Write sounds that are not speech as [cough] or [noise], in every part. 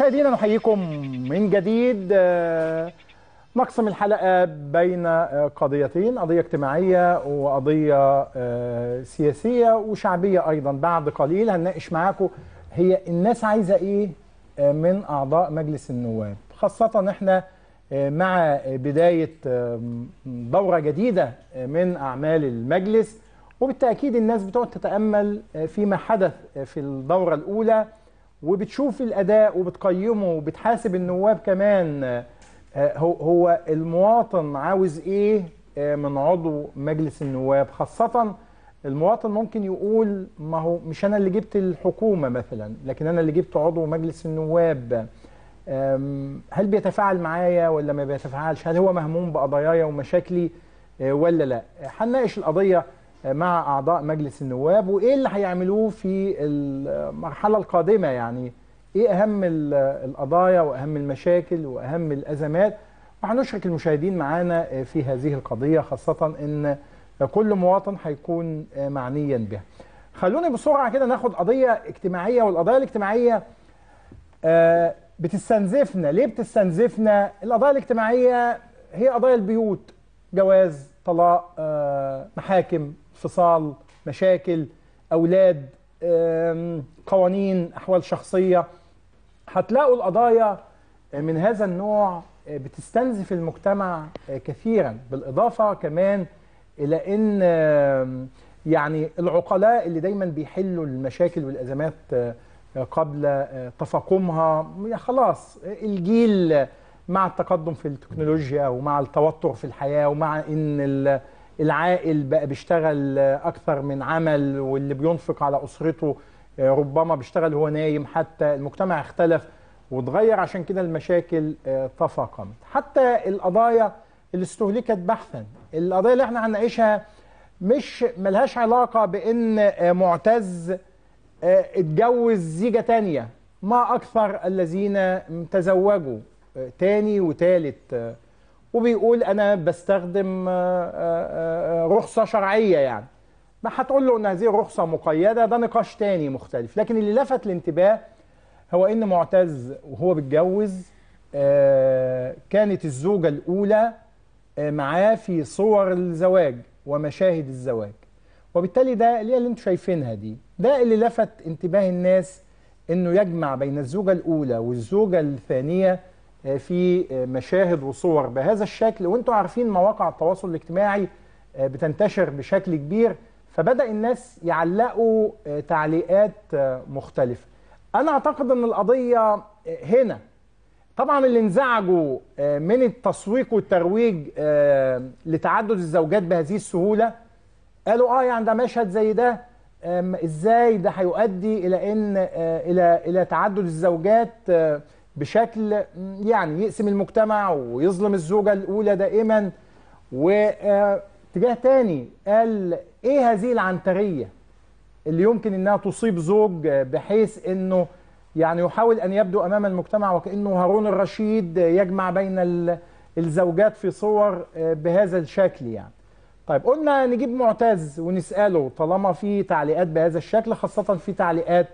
مشاهدينا نحييكم من جديد آه، نقسم الحلقة بين آه، قضيتين قضية اجتماعية وقضية آه، سياسية وشعبية أيضا بعد قليل هنناقش معاكم هي الناس عايزة إيه من أعضاء مجلس النواب خاصة إحنا مع بداية دورة جديدة من أعمال المجلس وبالتأكيد الناس بتقعد تتأمل فيما حدث في الدورة الأولى وبتشوف الاداء وبتقيمه وبتحاسب النواب كمان آه، هو هو المواطن عاوز ايه آه، من عضو مجلس النواب خاصه المواطن ممكن يقول ما هو مش انا اللي جبت الحكومه مثلا لكن انا اللي جبت عضو مجلس النواب هل بيتفاعل معايا ولا ما بيتفاعلش هل هو مهموم بقضاياي ومشاكلي آه، ولا لا هنناقش القضيه مع اعضاء مجلس النواب وايه اللي هيعملوه في المرحله القادمه يعني ايه اهم القضايا واهم المشاكل واهم الازمات وهنشرك المشاهدين معانا في هذه القضيه خاصه ان كل مواطن هيكون معنيا بها. خلوني بسرعه كده ناخد قضيه اجتماعيه والقضايا الاجتماعيه آه، بتستنزفنا، ليه بتستنزفنا؟ القضايا الاجتماعيه هي قضايا البيوت، جواز، طلاق، آه، محاكم، انفصال مشاكل أولاد قوانين أحوال شخصية هتلاقوا القضايا آه، من هذا النوع آه، بتستنزف المجتمع آه، كثيرا بالإضافة كمان إلى أن يعني العقلاء اللي دايما بيحلوا المشاكل والأزمات قبل تفاقمها خلاص الجيل مع التقدم في التكنولوجيا ومع التوتر في الحياة ومع أن العائل بقى بيشتغل اكثر من عمل واللي بينفق على اسرته آه، ربما بيشتغل وهو نايم حتى المجتمع اختلف وتغير عشان كده المشاكل آه، تفاقمت حتى القضايا اللي استهلكت بحثا القضايا اللي احنا هنعيشها مش ملهاش علاقة بان آه، معتز اتجوز زيجة تانية ما اكثر الذين تزوجوا تاني وتالت وبيقول انا بستخدم آه، آه، آه، رخصه شرعيه يعني ما هتقول له ان هذه الرخصه مقيده ده نقاش تاني مختلف لكن اللي لفت الانتباه هو ان معتز وهو بيتجوز كانت الزوجه الاولى معاه في صور الزواج ومشاهد الزواج وبالتالي ده اللي انتم شايفينها دي ده اللي لفت انتباه الناس انه يجمع بين الزوجه الاولى والزوجه الثانيه آه، في آه، مشاهد وصور بهذا الشكل وانتم عارفين مواقع التواصل الاجتماعي آه، بتنتشر بشكل كبير فبدأ الناس يعلقوا تعليقات مختلفة أنا أعتقد أن القضية هنا طبعا اللي انزعجوا من التسويق والترويج لتعدد الزوجات بهذه السهولة قالوا اه يعني ده مشهد زي ده ازاي ده هيؤدي الى ان الى الى تعدد الزوجات بشكل يعني يقسم المجتمع ويظلم الزوجة الأولى دائما واتجاه آه، تاني قال إيه هذه العنترية اللي يمكن إنها تصيب زوج بحيث إنه يعني يحاول أن يبدو أمام المجتمع وكأنه هارون الرشيد يجمع بين الزوجات في صور آه، بهذا الشكل يعني طيب قلنا نجيب معتز ونسأله طالما في تعليقات بهذا الشكل خاصة في تعليقات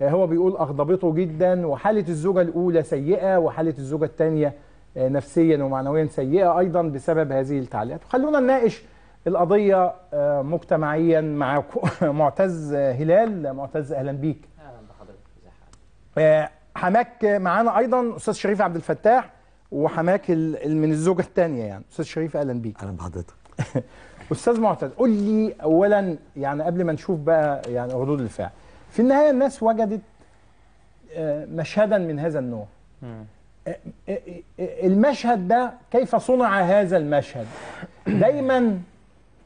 آه، هو بيقول أغضبته جدا وحالة الزوجة الأولى سيئة وحالة الزوجة الثانية آه، نفسيا ومعنويا سيئة أيضا بسبب هذه التعليقات خلونا نناقش القضية آه، مجتمعيا معاكم [laughs] معتز هلال معتز أهلا بيك أهلا بحضرتك حماك معانا أيضا أستاذ شريف عبد الفتاح وحماك من الزوجة الثانية يعني أستاذ شريف أهلا بيك أهلا بحضرتك [laughs] أستاذ معتز قول لي أولا يعني قبل ما نشوف بقى يعني ردود الفعل في النهاية الناس وجدت آه، مشهدا من هذا النوع آه، آه، المشهد ده كيف صنع هذا المشهد [coughs] دايما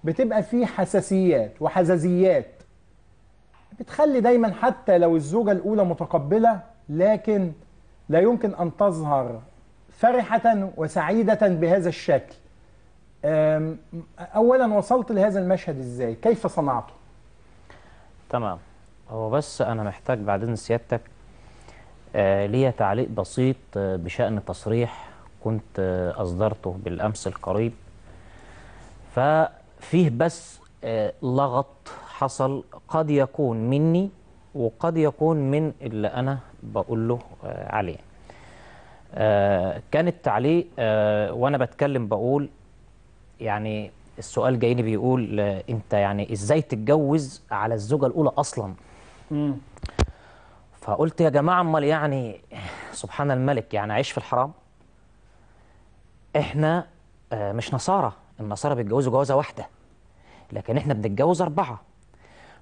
بتبقى فيه حساسيات وحزازيات بتخلي دايما حتى لو الزوجة الأولى متقبلة لكن لا يمكن أن تظهر فرحة وسعيدة بهذا الشكل أولا وصلت لهذا المشهد إزاي كيف صنعته تمام هو بس أنا محتاج بعد إذن سيادتك آه ليا تعليق بسيط آه، بشأن تصريح كنت آه، أصدرته بالأمس القريب ففيه بس آه، لغط حصل قد يكون مني وقد يكون من اللي أنا بقول له عليه كان التعليق وأنا بتكلم بقول يعني السؤال جايني بيقول أنت يعني إزاي تتجوز على الزوجة الأولى أصلاً فقلت يا جماعه امال يعني سبحان الملك يعني عيش في الحرام احنا آه، مش نصارى النصارى بيتجوزوا جوازه واحده لكن احنا بنتجوز اربعه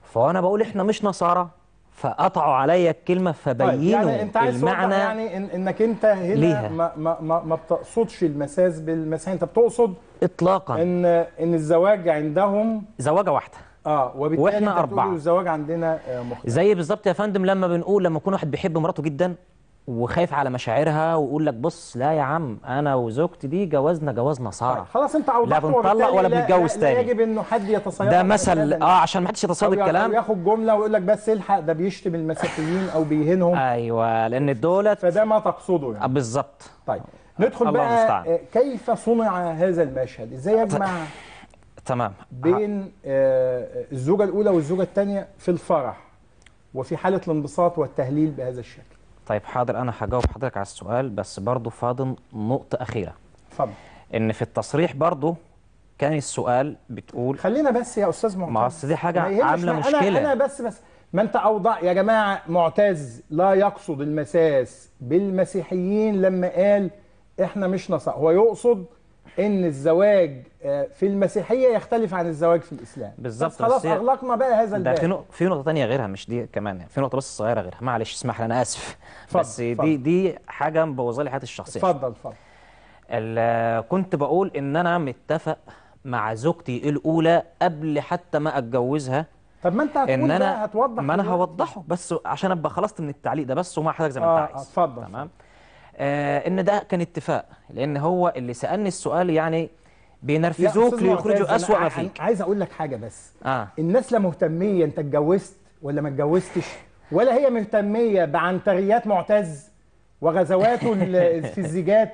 فانا بقول احنا مش نصارى فقطعوا عليا الكلمه فبينوا طيب يعني انت عايز المعنى يعني إن انك انت هنا ليها. ما ما ما, ما بتقصدش المساس بالمساس انت بتقصد اطلاقا ان ان الزواج عندهم زواجه واحده اه وبالتالي واحنا اربعه الزواج عندنا آه، مختلف زي بالظبط يا فندم لما بنقول لما يكون واحد بيحب مراته جدا وخايف على مشاعرها ويقول لك بص لا يا عم انا وزوجتي دي جوازنا جواز نصارى طيب، خلاص انت عوضت لا بنطلق ولا بنتجوز تاني يجب انه حد يتصيد ده مثل اه عشان ما حدش يتصيد الكلام ياخد جمله ويقول لك بس الحق ده بيشتم المسيحيين او بيهينهم ايوه لان دولت فده ما تقصده يعني آه، بالظبط طيب ندخل بقى مستعمل. آه، كيف صنع هذا المشهد ازاي يجمع تمام بين آه الزوجه الاولى والزوجه الثانيه في الفرح وفي حاله الانبساط والتهليل بهذا الشكل طيب حاضر انا هجاوب حضرتك على السؤال بس برضه فاضل نقطه اخيره اتفضل ان في التصريح برضه كان السؤال بتقول خلينا بس يا استاذ معتز ما اصل دي حاجه عامله مشكله انا بس بس ما انت اوضاع يا جماعه معتز لا يقصد المساس بالمسيحيين لما قال احنا مش نصارى هو يقصد ان الزواج آه، في المسيحيه يختلف عن الزواج في الاسلام بالظبط خلاص اغلقنا بقى هذا الباب ده في نقطه ثانيه غيرها مش دي كمان يعني، في نقطه بس صغيره غيرها معلش اسمح لي انا اسف فضل بس فضل. دي دي حاجه مبوظه لي حياتي الشخصيه اتفضل اتفضل كنت بقول ان انا متفق مع زوجتي الاولى قبل حتى ما اتجوزها طب ما انت هتقول إن أنا هتوضح ما انا هوضحه بس عشان ابقى خلصت من التعليق ده بس ومع حضرتك زي ما انت آه، عايز آه، اتفضل تمام آه، ان ده كان اتفاق لان هو اللي سالني السؤال يعني بينرفزوك ليخرجوا اسوء ما فيك عايز اقول لك حاجه بس آه. الناس لا مهتميه انت اتجوزت ولا ما اتجوزتش ولا هي مهتميه بعنتريات معتز وغزواته [laughs] الزيجات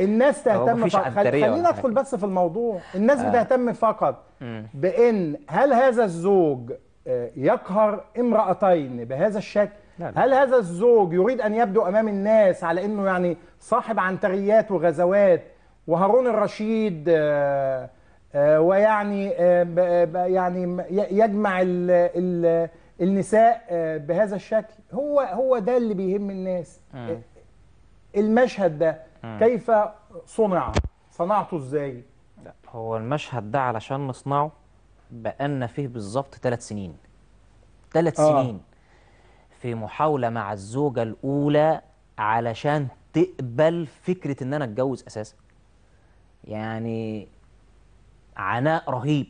الناس تهتم فقط خلينا ادخل بس في الموضوع الناس آه. بتهتم فقط بان هل هذا الزوج آه، يقهر امرأتين بهذا الشكل لا لا. هل هذا الزوج يريد أن يبدو أمام الناس على أنه يعني صاحب عنتريات وغزوات وهارون الرشيد آه، آه، ويعني آه، يعني يجمع ال ال النساء بهذا الشكل هو هو ده اللي بيهم الناس م. المشهد ده م. كيف صنع صنعته ازاي لا هو المشهد ده علشان نصنعه بقالنا فيه بالظبط ثلاث سنين ثلاث آه. سنين في محاولة مع الزوجة الأولى علشان تقبل فكرة إن أنا أتجوز أساسا يعني عناء رهيب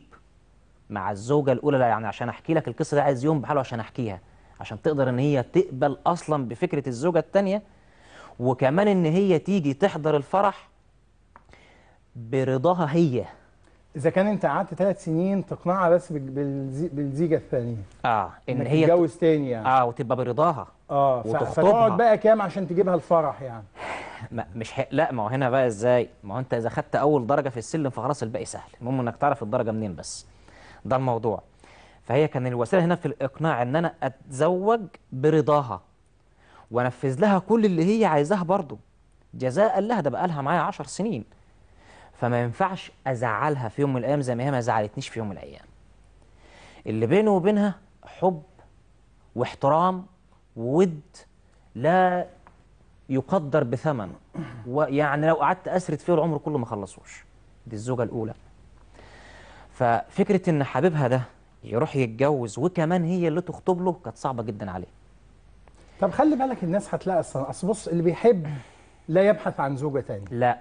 مع الزوجة الأولى يعني عشان أحكي لك القصة دي عايز يوم بحاله عشان أحكيها عشان تقدر إن هي تقبل أصلا بفكرة الزوجة التانية وكمان إن هي تيجي تحضر الفرح برضاها هي اذا كان انت قعدت ثلاث سنين تقنعها بس بالزيجه الثانيه اه ان هي تتجوز تاني يعني اه وتبقى برضاها اه وتخطبها فتقعد بقى كام عشان تجيبها الفرح يعني ما مش حق لا ما هو هنا بقى ازاي ما هو انت اذا خدت اول درجه في السلم فخلاص الباقي سهل المهم انك تعرف الدرجه منين بس ده الموضوع فهي كان الوسيله هنا في الاقناع ان انا اتزوج برضاها وانفذ لها كل اللي هي عايزاه برضه جزاء لها ده بقى لها معايا 10 سنين فما ينفعش ازعلها في يوم من الايام زي ما هي ما زعلتنيش في يوم من الايام اللي بينه وبينها حب واحترام وود لا يقدر بثمن ويعني لو قعدت اسرد فيه العمر كله ما خلصوش دي الزوجه الاولى ففكره ان حبيبها ده يروح يتجوز وكمان هي اللي تخطب له كانت صعبه جدا عليه طب خلي بالك الناس هتلاقي اصل بص اللي بيحب لا يبحث عن زوجه ثانيه لا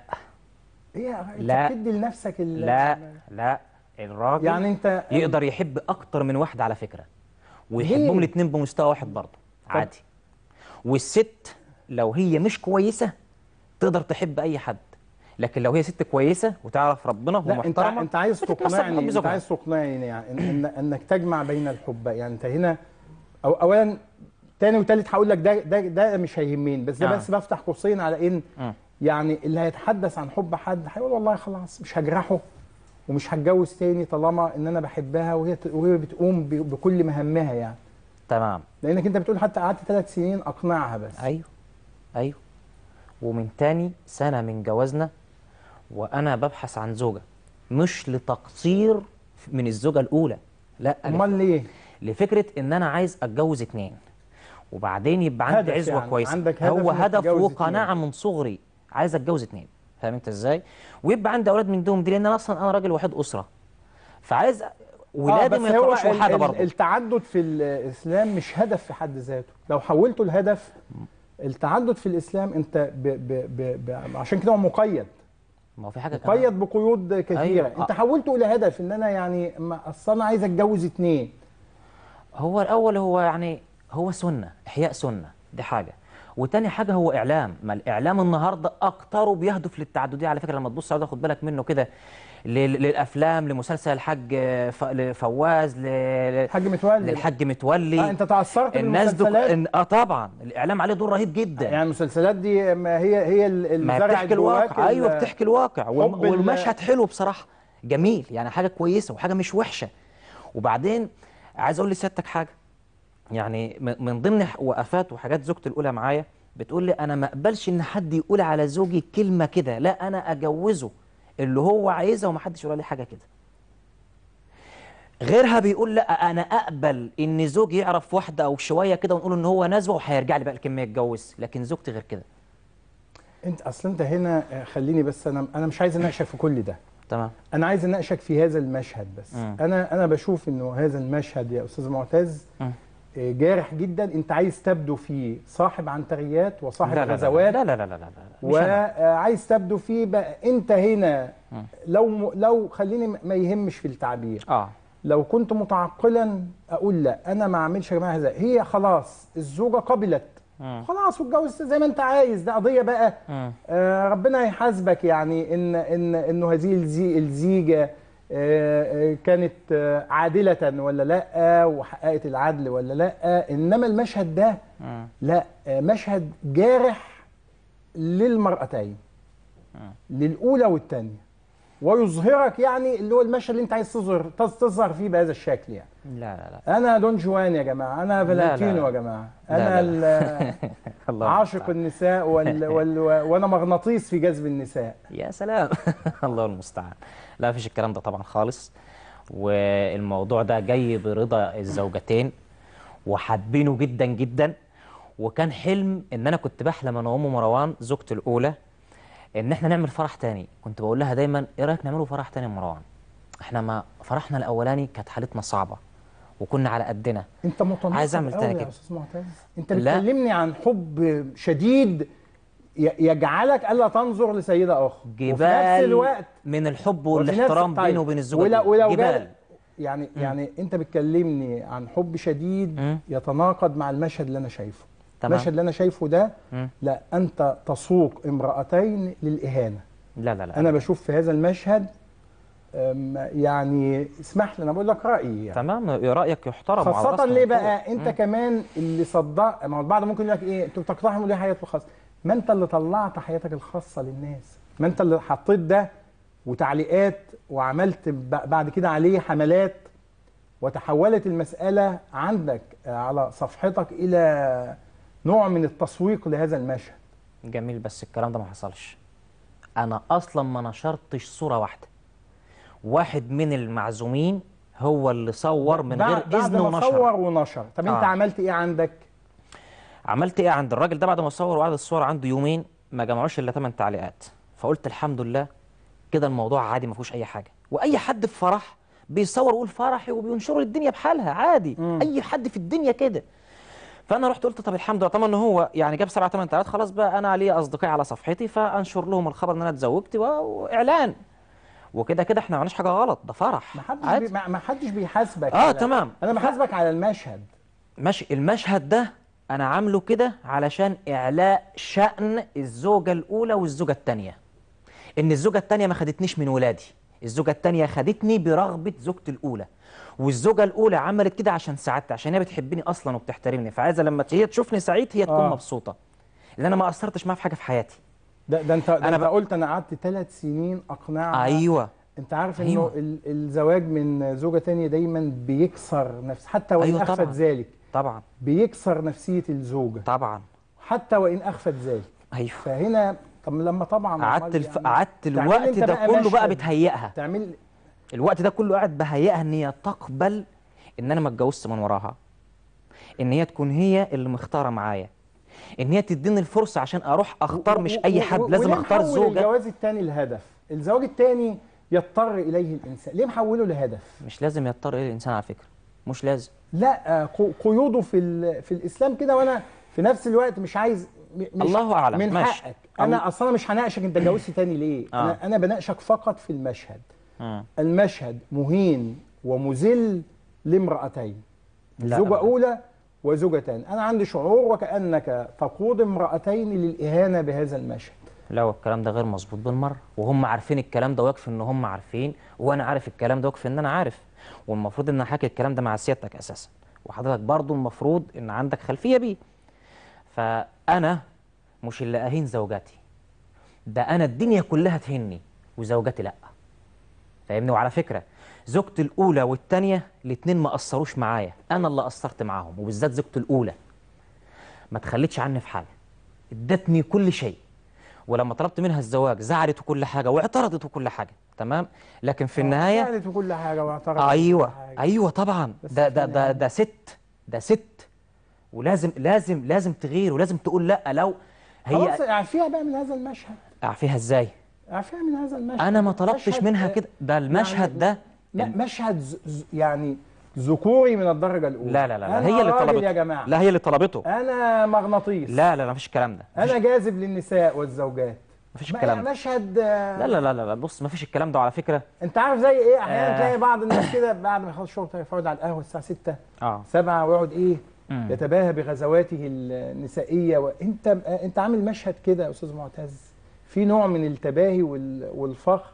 ايه لا انت بتدي لنفسك لا لا الراجل يعني انت يقدر يحب اكتر من واحده على فكره ويحبهم الاثنين بمستوى واحد برضه عادي والست لو هي مش كويسه تقدر تحب اي حد لكن لو هي ست كويسه وتعرف ربنا ومحترمه انت انت عايز تقنعني انت عايز تقنعني يعني انك تجمع بين الحب يعني انت هنا أو اولا تاني وتالت هقول لك ده ده ده مش هيهمني بس ده آه. بس بفتح قوسين على ان يعني اللي هيتحدث عن حب حد هيقول والله خلاص مش هجرحه ومش هتجوز تاني طالما ان انا بحبها وهي وهي بتقوم بكل مهامها يعني تمام لانك انت بتقول حتى قعدت ثلاث سنين اقنعها بس ايوه ايوه ومن تاني سنه من جوازنا وانا ببحث عن زوجه مش لتقصير من الزوجه الاولى لا امال ليه لفكره ان انا عايز اتجوز اتنين وبعدين يبقى عندي عزوه يعني. كويسه عندك هدف هو هدف وقناعه من صغري عايز اتجوز اثنين فاهم انت ازاي ويبقى عندي اولاد من دوم دي لان انا اصلا انا راجل وحيد اسره فعايز آه، ولادي آه ما يطلعوش وحده برضه التعدد في الاسلام مش هدف في حد ذاته لو حولته لهدف التعدد في الاسلام انت ب ب ب ب عشان كده هو مقيد ما هو في حاجه مقيد كمان. بقيود كثيره أيوة. انت حولته الى هدف ان انا يعني اصل انا عايز اتجوز اثنين هو الاول هو يعني هو سنه احياء سنه دي حاجه وتاني حاجه هو اعلام ما الاعلام النهارده اكتره بيهدف للتعدديه على فكره لما تبص على خد بالك منه كده للافلام لمسلسل الحاج فواز للحاج متولي للحاج متولي آه انت تعثرت الناس إن... اه طبعا الاعلام عليه دور رهيب جدا يعني المسلسلات دي ما هي هي المزرعه بتحكي الواقع ايوه بتحكي الواقع والمشهد حلو بصراحه جميل يعني حاجه كويسه وحاجه مش وحشه وبعدين عايز اقول لسيادتك حاجه يعني من ضمن وقفات وحاجات زوجتي الاولى معايا بتقول لي انا ما اقبلش ان حد يقول على زوجي كلمه كده لا انا اجوزه اللي هو عايزها حدش يقول لي حاجه كده غيرها بيقول لا انا اقبل ان زوجي يعرف واحده او شويه كده ونقول ان هو نزوه وهيرجع لي بقى الكميه يتجوز لكن زوجتي غير كده انت اصل انت هنا آه، خليني بس انا انا مش عايز اناقشك في كل ده تمام انا عايز اناقشك في هذا المشهد بس م. انا انا بشوف انه هذا المشهد يا استاذ معتز م. جارح جدا انت عايز تبدو فيه صاحب عنتريات وصاحب غزوات لا لا لا لا, لا, لا, لا وعايز تبدو فيه بقى انت هنا لو لو خليني ما يهمش في التعبير اه لو كنت متعقلا اقول لا انا ما اعملش يا جماعه هذا هي خلاص الزوجه قبلت م. خلاص واتجوز زي ما انت عايز ده قضيه بقى آه ربنا هيحاسبك يعني ان ان انه هذه الزيجه آه، آه، كانت آه، عادلة ولا لا وحققت العدل ولا لا إنما المشهد ده لا مشهد جارح للمرأتين للأولى والثانية ويظهرك يعني اللي هو المشهد اللي انت عايز تظهر تظهر فيه بهذا الشكل يعني لا لا لا انا دون جوان يا جماعه انا فالنتينو يا جماعه انا لا لا. [laughs] عاشق النساء وال [laughs] وال وانا مغناطيس في جذب النساء يا سلام [laughs] الله المستعان لا فيش الكلام ده طبعا خالص والموضوع ده جاي برضا الزوجتين وحابينه جدا جدا وكان حلم ان انا كنت بحلم انا وام مروان زوجتي الاولى ان احنا نعمل فرح تاني كنت بقول لها دايما ايه رايك نعمله فرح تاني يا مروان احنا ما فرحنا الاولاني كانت حالتنا صعبه وكنا على قدنا انت متناقض عايز اعمل تاني كده انت بتكلمني عن حب شديد يجعلك الا تنظر لسيده اخرى جبال وفي نفس الوقت من الحب والاحترام طيب بينه وبين الزوج ولو, جبال يعني م. يعني انت بتكلمني عن حب شديد م. يتناقض مع المشهد اللي انا شايفه تمام ماشي اللي انا شايفه ده مم. لا انت تسوق امراتين للاهانه لا لا لا انا بشوف في هذا المشهد يعني اسمح لي انا بقول لك رايي يعني. تمام رايك يحترم خاصه ليه بقى انت مم. كمان اللي صدق ما هو البعض ممكن يقول لك ايه انتوا بتقتحموا ليه حياتك الخاصه ما انت اللي طلعت حياتك الخاصه للناس ما انت اللي حطيت ده وتعليقات وعملت بعد كده عليه حملات وتحولت المساله عندك على صفحتك الى نوع من التسويق لهذا المشهد جميل بس الكلام ده ما حصلش انا اصلا ما نشرتش صوره واحده واحد من المعزومين هو اللي صور من غير اذن ونشر صور ونشر طب آه. انت عملت ايه عندك عملت ايه عند الراجل ده بعد ما صور وقعد الصور عنده يومين ما جمعوش الا 8 تعليقات فقلت الحمد لله كده الموضوع عادي ما فيهوش اي حاجه واي حد في فرح بيصور ويقول فرحي وبينشروا الدنيا بحالها عادي م. اي حد في الدنيا كده فانا رحت قلت طب الحمد لله طبعا ان هو يعني جاب سبع ثمان تلات خلاص بقى انا لي اصدقائي على صفحتي فانشر لهم الخبر ان انا اتزوجت واعلان وكده كده احنا ما عملناش حاجه غلط ده فرح ما حدش بي ما حدش بيحاسبك اه تمام انا بحاسبك على المشهد ماشي المشهد ده انا عامله كده علشان اعلاء شأن الزوجه الاولى والزوجه الثانيه ان الزوجه الثانيه ما خدتنيش من ولادي الزوجه الثانيه خدتني برغبه زوجتي الاولى والزوجه الاولى عملت كده عشان سعادتي عشان هي بتحبني اصلا وبتحترمني فعايزه لما هي تشوفني سعيد هي تكون آه. مبسوطه لان انا ما قصرتش معاها في حاجه في حياتي ده ده انت ده انا بقى قلت انا قعدت ثلاث سنين اقنعها ايوه انت عارف أيوة. انه الزواج من زوجه ثانيه دايما بيكسر نفس حتى وان أيوة اخفت ذلك طبعا بيكسر نفسيه الزوجه طبعا حتى وان اخفت ذلك ايوه فهنا طب لما طبعا قعدت الف... يعني قعدت الوقت ده كله بقى بتهيئها تعمل الوقت ده كله قاعد بهيئها ان هي تقبل ان انا ما اتجوزت من وراها ان هي تكون هي اللي مختاره معايا ان هي تديني الفرصه عشان اروح اختار مش اي حد لازم اختار زوجه الجواز الثاني لهدف الزواج الثاني يضطر اليه الانسان ليه محوله لهدف مش لازم يضطر اليه الانسان على فكره مش لازم لا آه، قيوده في في الاسلام كده وانا في نفس الوقت مش عايز الله اعلم من ماشي. حقك انا اصلا مش هناقشك انت اتجوزت تاني ليه آه. انا انا بناقشك فقط في المشهد آه. المشهد مهين ومذل لامرأتين زوجة أولى وزوجتان أنا عندي شعور وكأنك تقود امرأتين للإهانة بهذا المشهد لا والكلام ده غير مظبوط بالمرة وهم عارفين الكلام ده ويكفي ان هم عارفين وانا عارف الكلام ده ويكفي ان انا عارف والمفروض ان انا حاكي الكلام ده مع سيادتك اساسا وحضرتك برضو المفروض ان عندك خلفية بيه فأنا مش اللي أهين زوجتي ده أنا الدنيا كلها تهني وزوجتي لأ فاهمني وعلى فكرة زوجتي الأولى والتانية الاتنين ما قصروش معايا أنا اللي قصرت معاهم وبالذات زوجتي الأولى ما تخلتش عني في حاجة ادتني كل شيء ولما طلبت منها الزواج زعلت وكل حاجه واعترضت وكل حاجه تمام لكن في آه، النهايه زعلت وكل حاجه واعترضت ايوه حاجة. ايوه طبعا ده ده ده, ده ست ده ست ولازم لازم لازم تغير ولازم تقول لا لو هي خلاص اعفيها بقى من هذا المشهد اعفيها ازاي؟ اعفيها من هذا المشهد انا ما طلبتش منها كده آه، ده المشهد يعني ده مشهد يعني ذكوري من الدرجة الأولى لا لا لا, هي اللي طلبته يا جماعة لا هي اللي طلبته أنا مغناطيس لا لا لا مفيش الكلام ده أنا جاذب للنساء والزوجات مفيش الكلام ده مشهد لا آه، لا لا لا بص مفيش الكلام ده على فكرة أنت عارف زي إيه أحيانا آه تلاقي بعض الناس كده بعد ما يخلص شغل يقعد على القهوة الساعة 6 آه 7 ويقعد إيه يتباهى بغزواته النسائيه وانت آه، انت عامل مشهد كده يا استاذ معتز في نوع من التباهي والفخر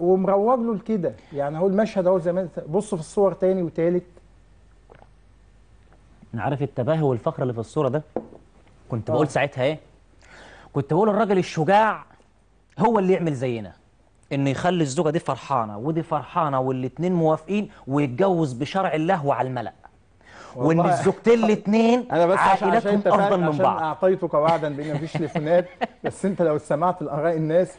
ومروج له لكده يعني هو المشهد اهو زي ما بص في الصور تاني وتالت انا عارف التباهي والفخر اللي في الصوره ده كنت آه. بقول ساعتها ايه كنت بقول الراجل الشجاع هو اللي يعمل زينا انه يخلي الزوجه دي فرحانه ودي فرحانه والاثنين موافقين ويتجوز بشرع الله وعلى الملأ وان الزوجتين الاثنين [laughs] انا بس عشان انت افضل من بعض انا بس اعطيتك وعدا بان مفيش تليفونات [laughs] بس انت لو سمعت الاراء الناس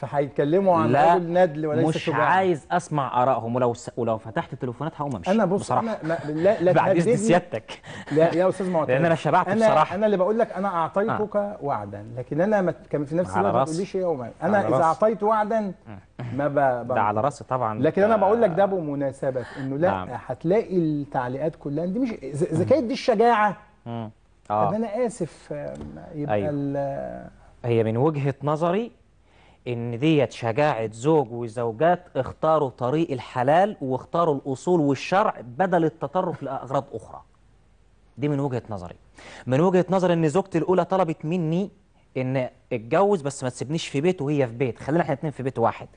فهيتكلموا عن لا رجل ندل وليس مش شجاع. عايز اسمع ارائهم ولو س... ولو فتحت التليفونات هقوم امشي انا بص بصراحه أنا ما... لا لا [laughs] بعد اذن سيادتك لا يا استاذ معتز لان انا شبعت أنا بصراحه انا اللي بقول لك انا اعطيتك آه. وعدا لكن انا ما كان في نفس الوقت ما تقوليش يوما إيه، انا اذا اعطيت وعدا آه. ما ب... ب... ده على راسي طبعا لكن انا بقول لك ده بمناسبه انه لا نعم. هتلاقي التعليقات كلها دي مش اذا كانت دي الشجاعه اه انا اسف يبقى أيوه. هي من وجهه نظري ان ديت شجاعه زوج وزوجات اختاروا طريق الحلال واختاروا الاصول والشرع بدل التطرف لاغراض اخرى دي من وجهه نظري من وجهه نظري ان زوجتي الاولى طلبت مني ان اتجوز بس ما تسيبنيش في بيت وهي في بيت خلينا احنا اتنين في بيت واحد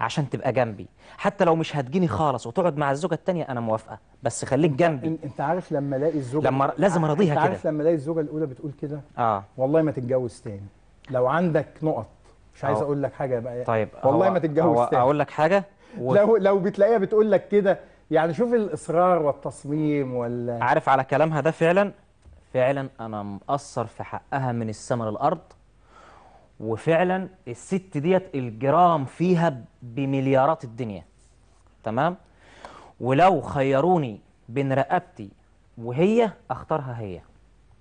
عشان تبقى جنبي حتى لو مش هتجيني خالص وتقعد مع الزوجه الثانيه انا موافقه بس خليك جنبي انت عارف لما الاقي الزوجه لما لازم ارضيها كده انت عارف لما الاقي الزوجه الاولى بتقول كده اه والله ما تتجوز تاني لو عندك نقط مش عايز اقول لك حاجه بقى طيب والله ما تتجوز تاني اقول لك حاجه و... لو لو بتلاقيها بتقول لك كده يعني شوف الاصرار والتصميم وال عارف على كلامها ده فعلا فعلا انا مقصر في حقها من السماء للارض وفعلا الست ديت الجرام فيها بمليارات الدنيا تمام ولو خيروني بين رقبتي وهي اختارها هي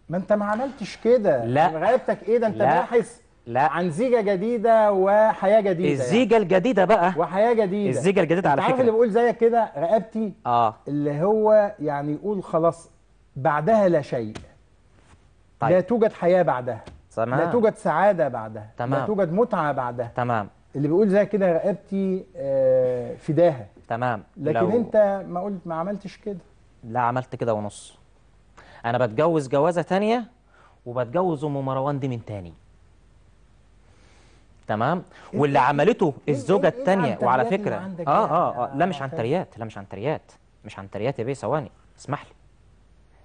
ما انت ما عملتش كده لا رقبتك ايه ده انت باحث لا عن زيجه جديده وحياه جديده يعني. الزيجه يعني. الجديده بقى وحياه جديده الزيجه الجديده على فكره عارف اللي بقول زيك كده رقبتي اه اللي هو يعني يقول خلاص بعدها لا شيء طيب. لا توجد حياه بعدها تمام لا توجد سعاده بعدها تمام لا توجد متعه بعدها تمام اللي بيقول زي كده رقبتي آه، فداها تمام لكن لو... انت ما قلت ما عملتش كده لا عملت كده ونص انا بتجوز جوازه تانية وبتجوز ام مروان دي من تاني تمام إيه، واللي إيه، عملته إيه، الزوجه الثانيه وعلى فكره اه اه اه لا مش آه، عنتريات طيب. لا مش عنتريات مش عنتريات يا بيه ثواني اسمح لي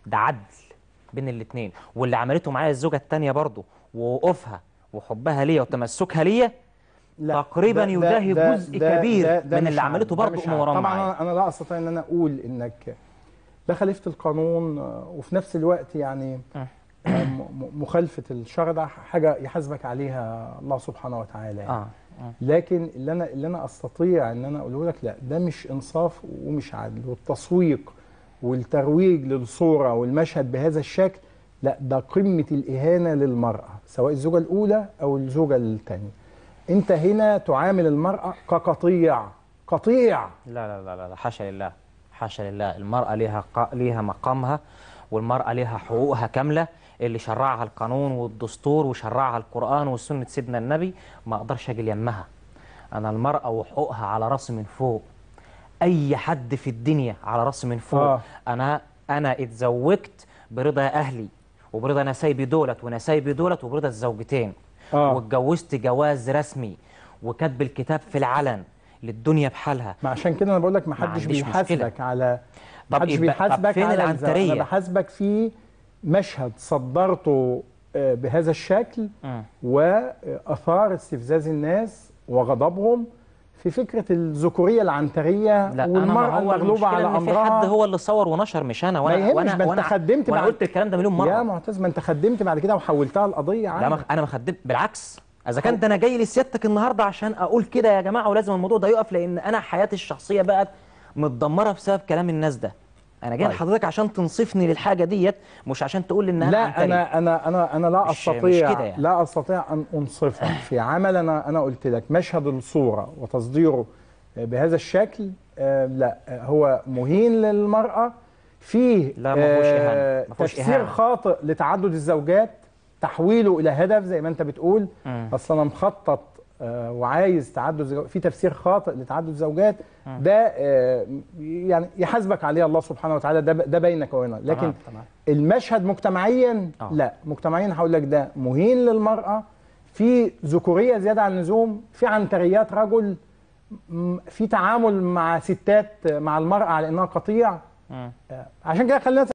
ده عدل بين الاثنين واللي عملته معايا الزوجه الثانيه برضه ووقوفها وحبها ليا وتمسكها ليا لا تقريبا يداهي جزء ده كبير ده ده من اللي عملته برضه امورا طبعا انا لا استطيع ان انا اقول انك ده خالفت القانون آه، وفي نفس الوقت يعني مخالفه الشرع حاجه يحاسبك عليها الله سبحانه وتعالى يعني. آه. آه. لكن اللي انا اللي انا استطيع ان انا اقوله لك لا ده مش انصاف ومش عدل والتسويق والترويج للصوره والمشهد بهذا الشكل لا ده قمه الاهانه للمراه سواء الزوجه الاولى او الزوجه الثانيه انت هنا تعامل المراه كقطيع قطيع لا لا لا لا حاشا لله حاشا لله المراه ليها ليها مقامها والمراه ليها حقوقها كامله اللي شرعها القانون والدستور وشرعها القرآن وسنة سيدنا النبي ما أقدرش أجي يمها أنا المرأة وحقوقها على راسي من فوق أي حد في الدنيا على راسي من فوق آه. أنا أنا اتزوجت برضا أهلي وبرضا نسايبي دولت ونسايبي دولت وبرضا الزوجتين آه. واتجوزت جواز رسمي وكتب الكتاب في العلن للدنيا بحالها ما عشان كده انا بقول لك ما حدش بيحاسبك على طب, حدش إيه بيحاسبك على فين العنتريه انا بحاسبك في مشهد صدرته آه، بهذا الشكل آه. واثار استفزاز الناس وغضبهم في فكره الذكوريه العنتريه لا والمراه مغلوبة على امرها في حد هو اللي صور ونشر مش انا وانا ما وانا ما انت خدمت وانا قلت الكلام ده مليون مره يا معتز ما انت خدمت بعد كده وحولتها لقضيه لا انا ما خدمت بالعكس اذا كنت انا جاي لسيادتك النهارده عشان اقول كده يا جماعه ولازم الموضوع ده يقف لان انا حياتي الشخصيه بقت متدمره بسبب كلام الناس ده انا جاي طيب. لحضرتك عشان تنصفني للحاجه ديت مش عشان تقول ان انا لا انا انا انا انا لا مش استطيع مش يعني. لا استطيع ان انصفك في عمل انا انا قلت لك مشهد الصوره وتصديره بهذا الشكل آه، لا هو مهين للمراه فيه لا ما آه، تفسير إهانة. خاطئ لتعدد الزوجات تحويله الى هدف زي ما انت بتقول اصل انا مخطط آه، وعايز تعدد زوجات في تفسير خاطئ لتعدد الزوجات ده آه، يعني يحاسبك عليه الله سبحانه وتعالى ده بينك وبينه لكن المشهد مجتمعيا آه. لا مجتمعيا هقول لك ده مهين للمراه في ذكوريه زياده عن اللزوم في عنتريات رجل في تعامل مع ستات مع المراه على انها قطيع عشان كده خلينا